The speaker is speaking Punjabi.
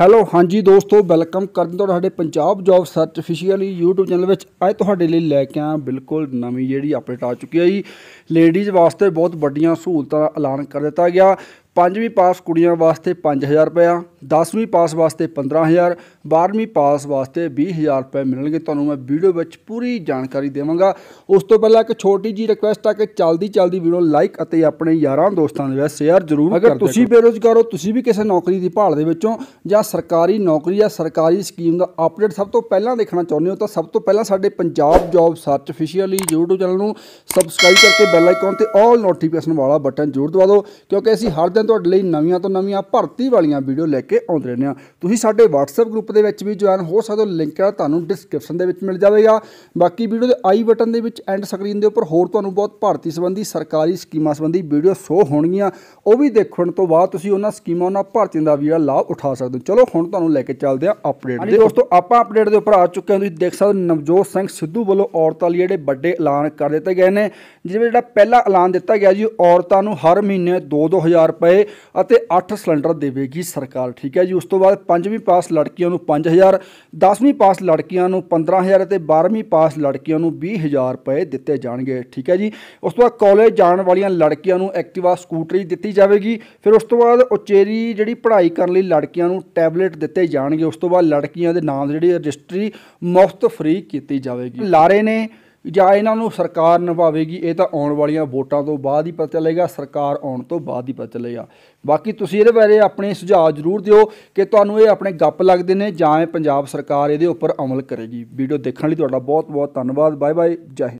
ਹੈਲੋ ਹਾਂਜੀ ਦੋਸਤੋ ਵੈਲਕਮ ਕਰਦੇ ਹਾਂ ਤੁਹਾਡੇ Punjab job search officially YouTube channel ਵਿੱਚ ਅੱਜ ਤੁਹਾਡੇ ਲਈ ਲੈ ਕੇ ਆਇਆ ਬਿਲਕੁਲ ਨਵੀਂ ਜਿਹੜੀ ਅਪਡੇਟ ਆ ਚੁੱਕੀ ਹੈ ਜੀ ਲੇਡੀਜ਼ ਵਾਸਤੇ ਬਹੁਤ ਵੱਡੀਆਂ ਸਹੂਲਤਾਂ ਦਾ ਐਲਾਨ ਕਰ ਦਿੱਤਾ ਗਿਆ ਪੰਜਵੀਂ ਪਾਸ ਕੁੜੀਆਂ ਵਾਸਤੇ 5000 ਰੁਪਏ 10ਵੀਂ ਪਾਸ ਵਾਸਤੇ 15000 12ਵੀਂ ਪਾਸ ਵਾਸਤੇ 20000 ਰੁਪਏ ਮਿਲਣਗੇ ਤੁਹਾਨੂੰ ਮੈਂ ਵੀਡੀਓ ਵਿੱਚ ਪੂਰੀ ਜਾਣਕਾਰੀ ਦੇਵਾਂਗਾ ਉਸ ਤੋਂ ਪਹਿਲਾਂ ਇੱਕ ਛੋਟੀ ਜੀ ਰਿਕੁਐਸਟ ਆ ਕਿ ਚਲਦੀ ਚਲਦੀ ਵੀਡੀਓ ਲਾਈਕ ਅਤੇ ਆਪਣੇ ਯਾਰਾਂ ਦੋਸਤਾਂ ਦੇ ਵਿੱਚ ਸ਼ੇਅਰ ਜ਼ਰੂਰ ਅਗਰ ਤੁਸੀਂ ਬੇਰੋਜ਼ਗਾਰ ਹੋ ਤੁਸੀਂ ਵੀ ਕਿਸੇ ਨੌਕਰੀ ਦੀ ਭਾਲ ਦੇ ਵਿੱਚੋਂ ਜਾਂ ਸਰਕਾਰੀ ਨੌਕਰੀ ਜਾਂ ਸਰਕਾਰੀ ਸਕੀਮ ਦਾ ਅਪਡੇਟ ਸਭ ਤੋਂ ਪਹਿਲਾਂ ਦੇਖਣਾ ਚਾਹੁੰਦੇ ਹੋ ਤਾਂ ਸਭ ਤੋਂ ਪਹਿਲਾਂ ਸਾਡੇ Punjab job search officially YouTube channel ਨੂੰ ਸਬਸਕ੍ਰਾਈਬ ਕਰਕੇ ਬੈਲ ਆਈਕਨ ਤੇ ਆਲ ਨੋਟੀਫਿਕੇਸ਼ਨ ਵਾਲਾ ਬਟਨ ਜ਼ਰੂਰ ਦਬਾ ਦਿਓ ਕਿਉਂਕਿ ਅਸੀਂ ਹਰ ਦਿਨ ਤੁਹਾਡੇ ਲਈ ਨਵੀਆਂ ਤੋਂ ਨਵੀਆਂ ਭਰਤੀ ਵਾਲੀਆਂ ਵੀਡੀਓ ਲੈ ਕੇ ਆਉਂਦੇ ਰਹਿੰਦੇ ਹਾਂ ਤੁਸੀਂ ਸਾਡੇ WhatsApp ਗਰੁੱਪ ਦੇ ਵਿੱਚ ਵੀ ਜੁਆਇਨ ਹੋ ਸਕਦੇ ਹੋ ਲਿੰਕ ਤੁਹਾਨੂੰ ਡਿਸਕ੍ਰਿਪਸ਼ਨ ਦੇ ਵਿੱਚ ਮਿਲ ਜਾਵੇਗਾ ਬਾਕੀ ਵੀਡੀਓ ਦੇ ਆਈ ਬਟਨ ਦੇ ਵਿੱਚ ਐਂਡ ਸਕਰੀਨ ਦੇ ਉੱਪਰ ਹੋਰ ਤੁਹਾਨੂੰ ਬਹੁਤ ਭਰਤੀ ਸੰਬੰਧੀ ਸਰਕਾਰੀ ਸਕੀਮਾਂ ਸੰਬੰਧੀ ਵੀਡੀਓ ਸ਼ੋ ਹੋਣਗੀਆਂ ਉਹ ਵੀ ਦੇਖਣ ਤੋਂ ਬਾਅਦ ਤੁਸੀਂ ਉਹਨਾਂ ਸਕੀਮਾਂ ਉਹਨਾਂ ਭਰਤੀਆਂ ਦਾ ਵੀ ਲਾਭ ਉਠਾ ਸਕਦੇ ਹੋ ਚਲੋ ਹੁਣ ਤੁਹਾਨੂੰ ਲੈ ਕੇ ਚੱਲਦੇ ਆ ਅਪਡੇਟ ਦੇ ਦੋਸਤੋ ਆਪਾਂ ਅਪਡੇਟ ਦੇ ਉੱਪਰ ਆ ਚੁੱਕੇ ਹਾਂ ਤੁਸੀਂ ਦੇਖ ਸਕਦੇ ਹੋ ਨਵਜੋਤ ਸਿੰਘ ਸਿੱਧੂ ਵੱਲੋਂ ਔਰਤਾਂ ਲਈ ਜਿਹੜੇ ਵੱਡੇ ਐਲਾਨ ਕਰ ਦਿੱਤੇ ਗਏ ਨੇ ਜਿਵੇਂ ਜਿਹੜਾ ਪਹਿਲਾ ਐਲਾਨ ਦਿੱਤਾ ਗਿਆ ਜੀ ਔਰਤਾਂ ਨੂੰ ਹਰ ਮਹੀਨੇ 2-2000 ਰੁਪਏ ਰੁਪਏ ਅਤੇ 8 ਸਿਲੰਡਰ ਦੇਵੇਗੀ ਸਰਕਾਰ ਠੀਕ ਹੈ ਜੀ ਉਸ ਤੋਂ ਬਾਅਦ 5ਵੀਂ ਪਾਸ ਲੜਕੀਆਂ ਨੂੰ 5000 10ਵੀਂ ਪਾਸ ਲੜਕੀਆਂ ਨੂੰ 15000 ਅਤੇ 12ਵੀਂ ਪਾਸ ਲੜਕੀਆਂ ਨੂੰ 20000 ਰੁਪਏ ਦਿੱਤੇ ਜਾਣਗੇ ਠੀਕ ਹੈ ਜੀ ਉਸ ਤੋਂ ਬਾਅਦ ਕਾਲਜ ਜਾਣ ਵਾਲੀਆਂ ਲੜਕੀਆਂ ਨੂੰ ਐਕਟਿਵਾ ਸਕੂਟਰੀ ਦਿੱਤੀ ਜਾਵੇਗੀ ਫਿਰ ਉਸ ਤੋਂ ਬਾਅਦ ਉਚੇਰੀ ਜਿਹੜੀ ਪੜ੍ਹਾਈ ਕਰਨ ਲਈ ਲੜਕੀਆਂ ਨੂੰ ਟੈਬਲੇਟ ਦਿੱਤੇ ਜਾਣਗੇ ਉਸ ਤੋਂ ਬਾਅਦ ਲੜਕੀਆਂ ਦੇ ਨਾਮ ਜਿਹੜੀ ਰਜਿਸਟਰੀ ਮੁਫਤ ਫ੍ਰੀ ਕੀਤੀ ਜਾਵੇਗੀ ਲਾਰੇ ਨੇ ਜਾਂ ਇਹਨਾਂ ਨੂੰ ਸਰਕਾਰ ਨਿਭਾਵੇਗੀ ਇਹ ਤਾਂ ਆਉਣ ਵਾਲੀਆਂ ਵੋਟਾਂ ਤੋਂ ਬਾਅਦ ਹੀ ਪਤਾ ਚੱਲੇਗਾ ਸਰਕਾਰ ਆਉਣ ਤੋਂ ਬਾਅਦ ਹੀ ਪਤਾ ਚੱਲੇਗਾ ਬਾਕੀ ਤੁਸੀਂ ਇਹਦੇ ਬਾਰੇ ਆਪਣੇ ਸੁਝਾਅ ਜ਼ਰੂਰ ਦਿਓ ਕਿ ਤੁਹਾਨੂੰ ਇਹ ਆਪਣੇ ਗੱਪ ਲੱਗਦੇ ਨੇ ਜਾਂ ਇਹ ਪੰਜਾਬ ਸਰਕਾਰ ਇਹਦੇ ਉੱਪਰ ਅਮਲ ਕਰੇਗੀ ਵੀਡੀਓ ਦੇਖਣ ਲਈ ਤੁਹਾਡਾ ਬਹੁਤ ਬਹੁਤ ਧੰਨਵਾਦ ਬਾਏ ਬਾਏ ਜੈ